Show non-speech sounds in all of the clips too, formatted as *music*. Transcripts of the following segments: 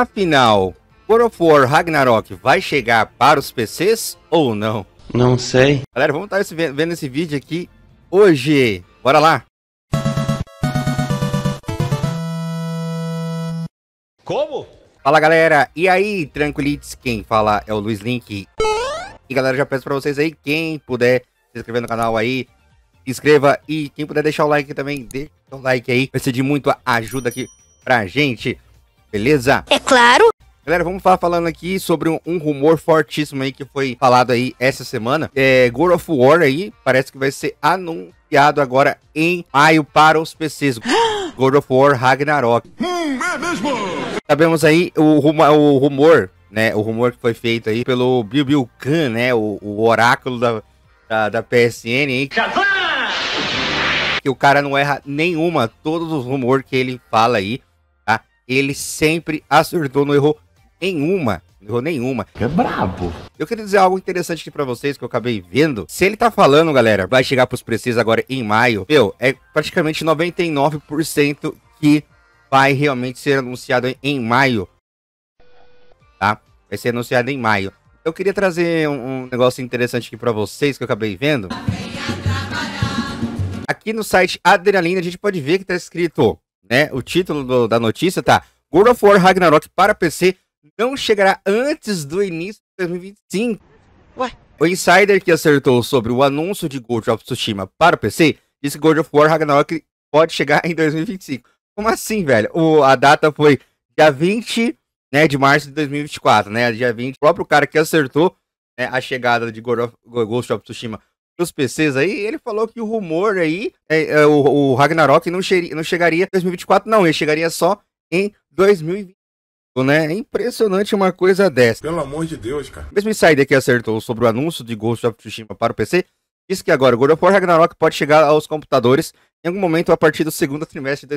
Afinal, God of War Ragnarok vai chegar para os PCs ou não? Não sei. Galera, vamos tá estar vendo esse vídeo aqui hoje. Bora lá! Como? Fala galera, e aí, tranquilites? Quem fala é o Luiz Link. E galera, já peço para vocês aí, quem puder se inscrever no canal aí, inscreva e quem puder deixar o like também, deixa o like aí, vai ser de muito ajuda aqui pra gente beleza? É claro! Galera, vamos falar falando aqui sobre um, um, rumor fortíssimo aí que foi falado aí essa semana. É, God of War aí parece que vai ser anunciado agora em maio para os PCs. *gasps* God of War Ragnarok. Hum, é mesmo? Sabemos aí o, o rumor, né? O rumor que foi feito aí pelo Bill Bill Khan, né? O, o oráculo da, da, da PSN aí. Tá! Que o cara não erra nenhuma, todos os rumores que ele fala aí ele sempre acertou, não errou nenhuma. Não errou nenhuma. É brabo. Eu queria dizer algo interessante aqui pra vocês que eu acabei vendo. Se ele tá falando, galera, vai chegar pros precisos agora em maio. Meu, é praticamente 99% que vai realmente ser anunciado em maio. Tá? Vai ser anunciado em maio. Eu queria trazer um, um negócio interessante aqui pra vocês que eu acabei vendo. Aqui no site Adrenalina a gente pode ver que tá escrito né? O título do, da notícia tá: God of War Ragnarok para PC não chegará antes do início de 2025. Ué? O insider que acertou sobre o anúncio de God of Tsushima para PC disse que God of War Ragnarok pode chegar em 2025. Como assim, velho? O, a data foi dia 20 né, de março de 2024, né? Dia 20. O próprio cara que acertou né, a chegada de God of, Ghost of Tsushima nos PCs aí, ele falou que o rumor aí, é, é, o, o, Ragnarok não, cheria, não chegaria em 2024, não, ele chegaria só em 2020. Né? É impressionante uma coisa dessa. Pelo amor de Deus, cara. Mesmo Insider que acertou sobre o anúncio de Ghost of Tsushima para o PC, disse que agora o God of War Ragnarok pode chegar aos computadores em algum momento a partir do segundo trimestre de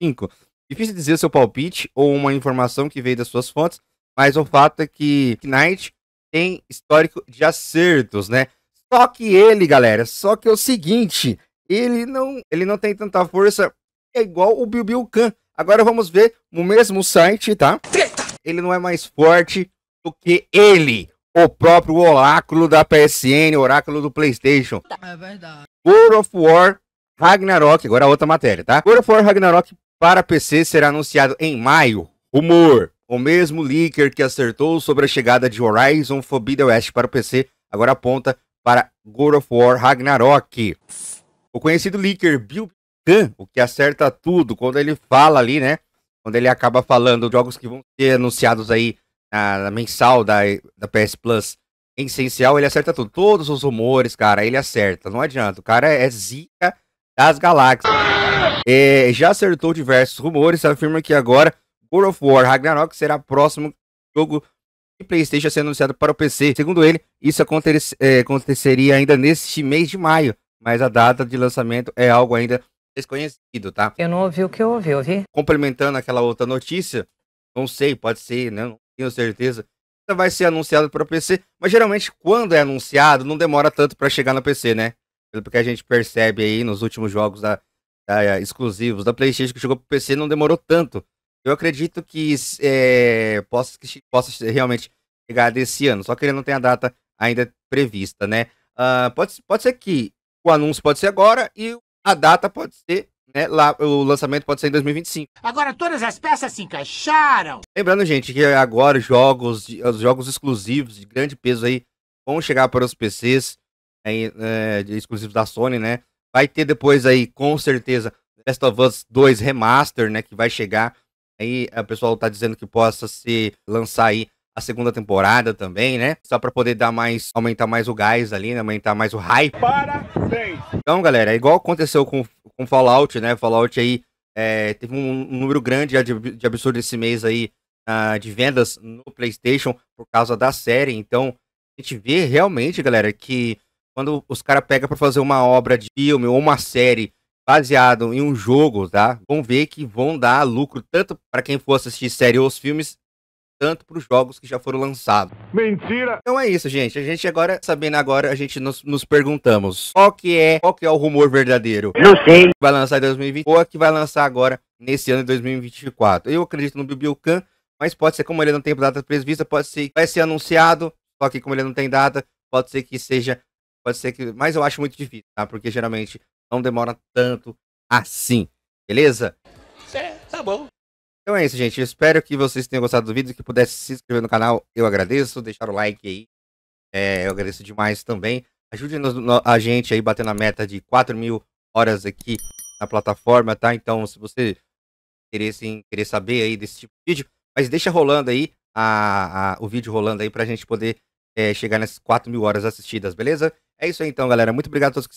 2025. Difícil dizer seu palpite ou uma informação que veio das suas fontes, mas o fato é que Knight tem histórico de acertos, né? Só que ele, galera, só que é o seguinte, ele não, ele não tem tanta força é igual o Bilbil Khan. Agora vamos ver no mesmo site, tá? Treta! Ele não é mais forte do que ele, o próprio oráculo da PSN, oráculo do PlayStation. É verdade. God of War Ragnarok, agora outra matéria, tá? God of War Ragnarok para PC será anunciado em maio. Humor. O mesmo leaker que acertou sobre a chegada de Horizon Forbidden West para o PC agora aponta para God of War Ragnarok. O conhecido leaker Bill Khan, o que acerta tudo quando ele fala ali, né? Quando ele acaba falando jogos que vão ser anunciados aí na, na mensal da, da PS Plus em essencial, ele acerta tudo. Todos os rumores, cara, ele acerta. Não adianta. O cara é zica das galáxias. É, já acertou diversos rumores, afirma que agora God of War Ragnarok será próximo jogo PlayStation ser anunciado para o PC. Segundo ele, isso é, aconteceria ainda neste mês de maio, mas a data de lançamento é algo ainda desconhecido, tá? Eu não ouvi o que eu ouvi, ouvi. Complementando aquela outra notícia, não sei, pode ser, né? Não tenho certeza. vai ser anunciado para o PC, mas geralmente quando é anunciado não demora tanto para chegar no PC, né? Pelo que a gente percebe aí nos últimos jogos da, da exclusivos da PlayStation que chegou para o PC não demorou tanto eu acredito que é, possa, possa realmente chegar desse ano, só que ele não tem a data ainda prevista, né? Uh, pode, pode ser que o anúncio pode ser agora e a data pode ser, né? Lá, o lançamento pode ser em 2025. Agora todas as peças se encaixaram. Lembrando, gente, que agora jogos, os jogos exclusivos de grande peso aí vão chegar para os PCs, aí, é, exclusivos da Sony, né? Vai ter depois aí, com certeza, Last of Us 2 Remaster, né? Que vai chegar Aí a pessoal tá dizendo que possa se lançar aí a segunda temporada também, né? Só para poder dar mais, aumentar mais o gás ali, né? aumentar mais o hype. Parabéns! Então, galera, é igual aconteceu com, com Fallout, né? Fallout aí é, teve um, um, número grande de, de absurdo esse mês aí uh, de vendas no PlayStation por causa da série. Então, a gente vê realmente, galera, que quando os caras pegam para fazer uma obra de filme ou uma série baseado em um jogo, tá? Vão ver que vão dar lucro tanto para quem for assistir série ou os filmes, tanto para os jogos que já foram lançados. Mentira! Então é isso, gente. A gente agora, sabendo agora, a gente nos, nos, perguntamos qual que é, qual que é o rumor verdadeiro? Não sei. Vai lançar em 2020 ou a que vai lançar agora nesse ano de 2024. Eu acredito no Bibliocan, mas pode ser como ele não tem data prevista, pode ser vai ser anunciado, só que como ele não tem data, pode ser que seja, pode ser que, mas eu acho muito difícil, tá? Porque geralmente não demora tanto assim, beleza? É, tá bom. Então é isso, gente. Eu espero que vocês tenham gostado do vídeo, que pudesse se inscrever no canal, eu agradeço, deixar o like aí, é, eu agradeço demais também. Ajude a gente aí batendo a meta de 4 mil horas aqui na plataforma, tá? Então, se você querer, sim, querer saber aí desse tipo de vídeo, mas deixa rolando aí a, a, o vídeo rolando aí pra gente poder é, chegar nessas 4 mil horas assistidas, beleza? É isso aí então, galera. Muito obrigado a todos que